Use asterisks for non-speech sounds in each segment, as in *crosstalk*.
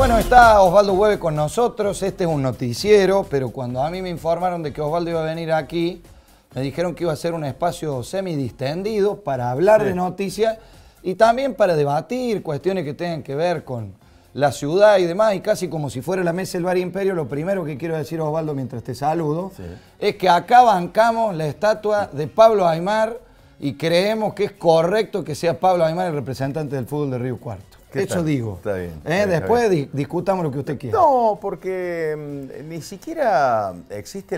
Bueno, está Osvaldo Hueve con nosotros. Este es un noticiero, pero cuando a mí me informaron de que Osvaldo iba a venir aquí, me dijeron que iba a ser un espacio semidistendido para hablar de noticias y también para debatir cuestiones que tengan que ver con la ciudad y demás, y casi como si fuera la mesa del Bar Imperio, lo primero que quiero decir, Osvaldo, mientras te saludo, es que acá bancamos la estatua de Pablo Aymar y creemos que es correcto que sea Pablo Aymar el representante del fútbol de Río Cuarto. Eso hecho digo. Eh, después discutamos lo que usted quiera. No, porque mm, ni siquiera existe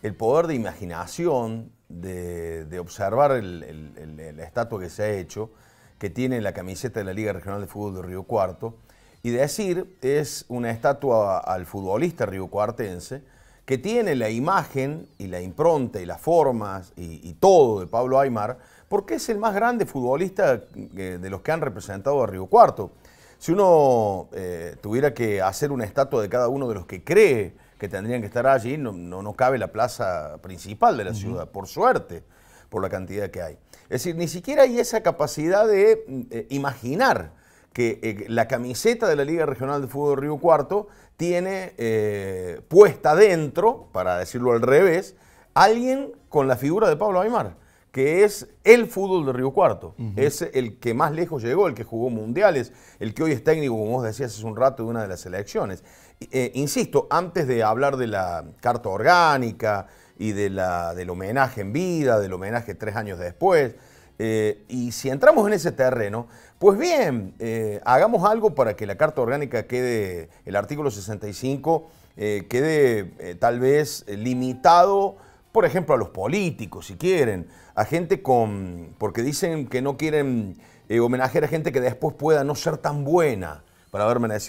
el poder de imaginación de, observar la estatua que se ha hecho, que tiene la camiseta de la Liga Regional de Fútbol de Río Cuarto, y decir es una estatua al futbolista Río Cuartense que tiene la imagen y la impronta y las formas y, todo de Pablo Aymar, porque es el más grande futbolista de los que han representado a Río Cuarto. Si uno eh, tuviera que hacer una estatua de cada uno de los que cree que tendrían que estar allí, no, no, cabe la plaza principal de la ciudad, por suerte, por la cantidad que hay. Es decir, ni siquiera hay esa capacidad de eh, imaginar que eh, la camiseta de la Liga Regional de Fútbol de Río Cuarto tiene eh, puesta dentro, para decirlo al revés, alguien con la figura de Pablo Aymar, que es el fútbol de Río Cuarto. Es el que más lejos llegó, el que jugó mundiales, el que hoy es técnico, como vos decías hace un rato, de una de las selecciones. Eh, insisto, antes de hablar de la carta orgánica y de la, del homenaje en vida, del homenaje tres años después, eh, y si entramos en ese terreno, pues bien, eh, hagamos algo para que la Carta Orgánica quede, el artículo 65, eh, quede tal vez limitado, por ejemplo, a los políticos, si quieren, a gente con, porque dicen que no quieren homenajear a gente que después pueda no ser tan buena para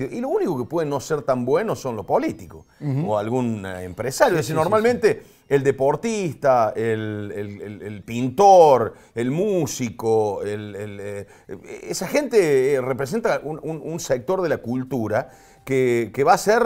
Y lo único que puede no ser tan bueno son los políticos o algún eh, empresario. normalmente el deportista, el, pintor, el músico, eh, esa gente eh, representa un, sector de la cultura que, va a ser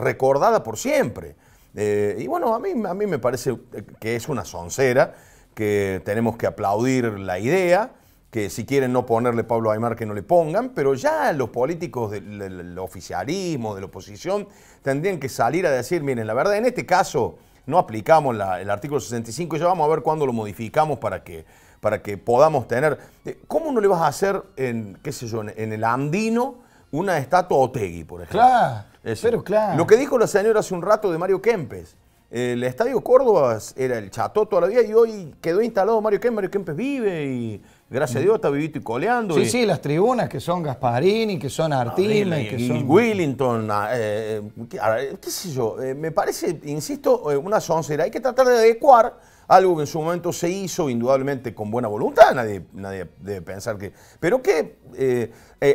recordada por siempre. y bueno, a mí, a mí me parece que es una soncera, que tenemos que aplaudir la idea que si quieren no ponerle Pablo Aymar, que no le pongan, pero ya los políticos del, oficialismo, de la oposición, tendrían que salir a decir, miren, la verdad, en este caso no aplicamos el artículo 65, y ya vamos a ver cuándo lo modificamos para que, para que podamos tener... Eh, ¿Cómo no le vas a hacer, en, qué sé yo, en, el andino una estatua Otegui, por ejemplo? Claro, pero claro. Lo que dijo la señora hace un rato de Mario Kempes, el Estadio Córdoba era el cható todavía y hoy quedó instalado Mario Kempes, Mario Kempes vive y gracias a Dios está vivito y coleando. Sí, sí, las tribunas que son Gasparini, que son Artime, que son... Willington, ah, eh, eh, qué, sé yo, eh, me parece, insisto, una soncera. Hay que tratar de adecuar algo que en su momento se hizo, indudablemente con buena voluntad, nadie, nadie debe pensar que... Pero que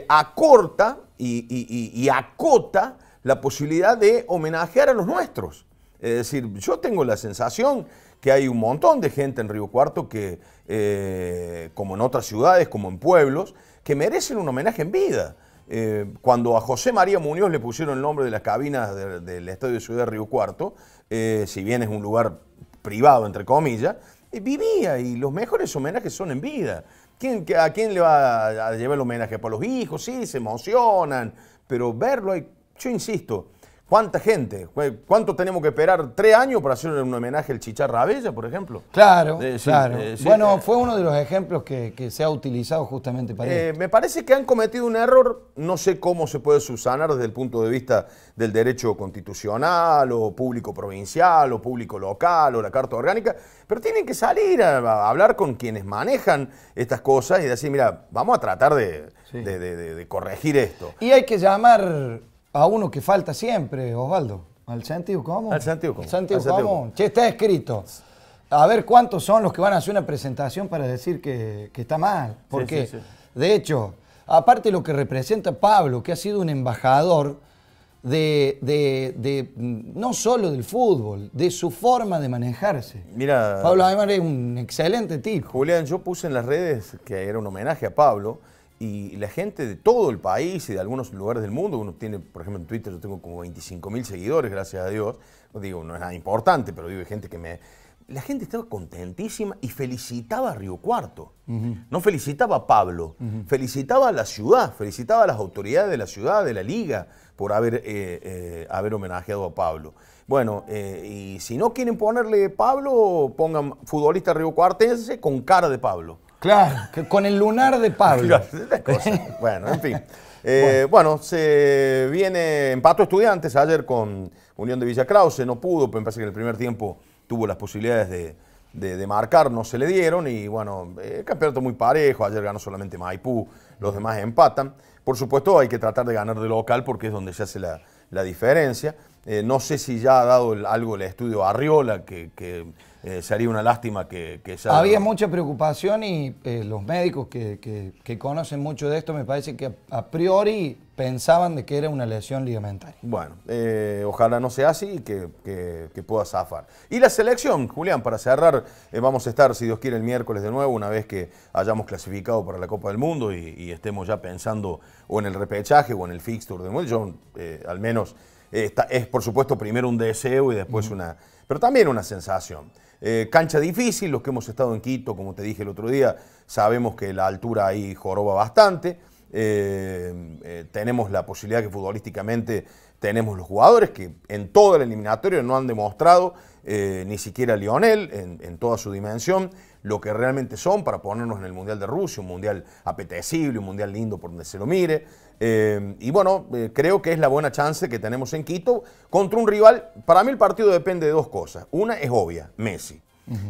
acorta y, y acota la posibilidad de homenajear a los nuestros. Es decir, yo tengo la sensación que hay un montón de gente en Río Cuarto que, eh, como en otras ciudades, como en pueblos, que merecen un homenaje en vida. Eh, cuando a José María Muñoz le pusieron el nombre de las cabinas del Estadio de Ciudad de Río Cuarto, eh, si bien es un lugar privado, entre comillas, vivía y los mejores homenajes son en vida. ¿A quién le va a llevar el homenaje? Para los hijos, sí, se emocionan, pero verlo, yo insisto, ¿Cuánta gente? ¿Cuánto tenemos que esperar? ¿Tres años para hacer un homenaje al Chicharra por ejemplo? Claro, eh, claro. Eh, bueno, fue uno de los ejemplos que, se ha utilizado justamente para eh, Me parece que han cometido un error, no sé cómo se puede subsanar desde el punto de vista del derecho constitucional, o público provincial, o público local, o la Carta Orgánica, pero tienen que salir a, hablar con quienes manejan estas cosas y decir, mira, vamos a tratar de corregir esto. Y hay que llamar a uno que falta siempre, Osvaldo. Al Santiago Común. Al Santiago Común. Che, está escrito. A ver cuántos son los que van a hacer una presentación para decir que, está mal. Porque, de hecho, aparte lo que representa Pablo, que ha sido un embajador de, no solo del fútbol, de su forma de manejarse. Mira, Pablo Aymar es un excelente tipo. Julián, yo puse en las redes que era un homenaje a Pablo y la gente de todo el país y de algunos lugares del mundo, uno tiene, por ejemplo, en Twitter yo tengo como 25 mil seguidores, gracias a Dios, no digo, no es nada importante, pero digo, hay gente que me, la gente estaba contentísima y felicitaba a Río Cuarto. No felicitaba a Pablo, felicitaba a la ciudad, felicitaba a las autoridades de la ciudad, de la liga, por haber, eh, eh, homenajeado a Pablo. Bueno, eh, y si no quieren ponerle Pablo, pongan futbolista Río Cuartense con cara de Pablo. Claro, con el lunar de Pablo. *laughs* *laughs* bueno, en fin. bueno. se viene empató estudiantes ayer con Unión de Villa Krause, no pudo, pero me parece que en el primer tiempo tuvo las posibilidades de, de, marcar, no se le dieron y bueno, eh, el campeonato muy parejo, ayer ganó solamente Maipú, los demás empatan. Por supuesto hay que tratar de ganar de local porque es donde se hace la, diferencia. Eh, no sé si ya ha dado algo el estudio Arriola, que, que eh, sería una lástima que, Había mucha preocupación y eh, los médicos que, conocen mucho de esto me parece que a priori pensaban de que era una lesión ligamentaria. Bueno, eh, ojalá no sea así y que, pueda zafar. Y la selección, Julián, para cerrar, vamos a estar, si Dios quiere, el miércoles de nuevo, una vez que hayamos clasificado para la Copa del Mundo y, estemos ya pensando o en el repechaje o en el fixture de nuevo. Yo, al menos es, por supuesto, primero un deseo y después una... Pero también una sensación. Eh, cancha difícil, los que hemos estado en Quito, como te dije el otro día, sabemos que la altura ahí joroba bastante. Eh, eh, tenemos la posibilidad que futbolísticamente tenemos los jugadores que en todo el eliminatorio no han demostrado eh, ni siquiera Lionel en, toda su dimensión, lo que realmente son para ponernos en el Mundial de Rusia, un Mundial apetecible, un Mundial lindo por donde se lo mire. Eh, y bueno, eh, creo que es la buena chance que tenemos en Quito contra un rival. Para mí el partido depende de dos cosas. Una es obvia, Messi.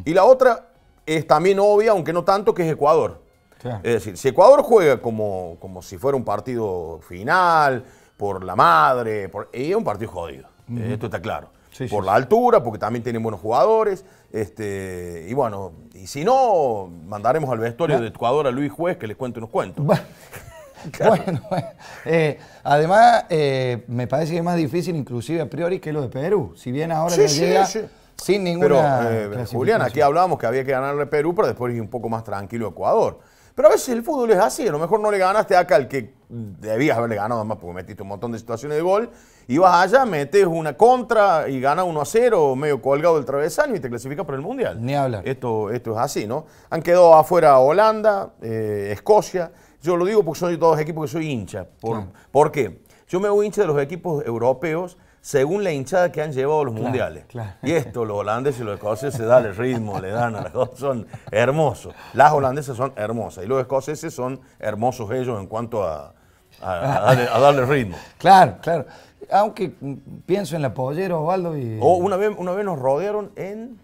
Y la otra es también obvia, aunque no tanto, que es Ecuador. Es decir, si Ecuador juega como, como si fuera un partido final, por la madre, por, es un partido jodido. Esto está claro por la altura, porque también tienen buenos jugadores. Este, y bueno, y si no, mandaremos al vestuario de Ecuador a Luis Juez que les cuente unos cuentos. Bueno, *laughs* eh, además eh, me parece que es más difícil inclusive a priori que lo de Perú. Si bien ahora llega sin ninguna Pero, eh, Julián, aquí hablábamos que había que ganarle Perú, pero después ir un poco más tranquilo Ecuador. Pero a veces el fútbol es así, a lo mejor no le ganaste acá al que debías haberle ganado más porque metiste un montón de situaciones de gol, y vas allá, metes una contra y gana 1 a 0, medio colgado del travesaño y te clasifica para el Mundial. Ni habla Esto, esto es así, ¿no? Han quedado afuera Holanda, eh, Escocia. Yo lo digo porque soy de todos equipos que soy hincha. ¿Por, ¿por qué? Yo me hago hincha de los equipos europeos según la hinchada que han llevado los mundiales. Y esto, los holandeses y los escoceses se dan el ritmo, le dan a las son hermosos. Las holandesas son hermosas y los escoceses son hermosos ellos en cuanto a, darle, ritmo. Claro, claro. Aunque mm, pienso en la pollera, Osvaldo. Y... Oh, una vez, una vez nos rodearon en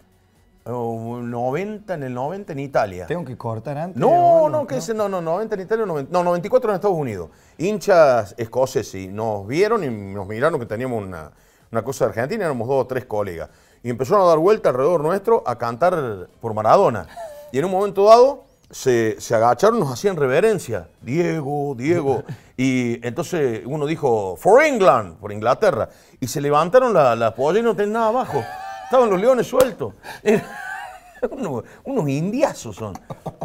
90 en el 90 en Italia. Tengo que cortar antes. No, no, que no. no, no, 90 en Italia, 90, no, 94 en Estados Unidos. Hinchas escoceses nos vieron y nos miraron que teníamos una, cosa de Argentina, éramos dos o tres colegas. Y empezaron a dar vuelta alrededor nuestro a cantar por Maradona. Y en un momento dado se, agacharon, nos hacían reverencia. Diego, Diego. *laughs* Y entonces uno dijo, For England, por Inglaterra. Y se levantaron la, pollas y no tenían nada abajo. Estaban los leones sueltos. *laughs* unos, indiazos son.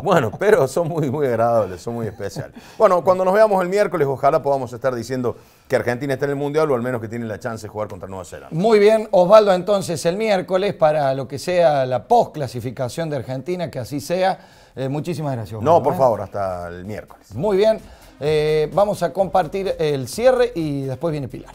Bueno, pero son muy, muy agradables, son muy especiales. Bueno, cuando nos veamos el miércoles, ojalá podamos estar diciendo que Argentina está en el Mundial o al menos que tiene la chance de jugar contra Nueva Zelanda. Muy bien, Osvaldo, entonces el miércoles para lo que sea la postclasificación de Argentina, que así sea. Eh, muchísimas gracias. No, por ¿eh? favor, hasta el miércoles. Muy bien, eh, vamos a compartir el cierre y después viene Pilar.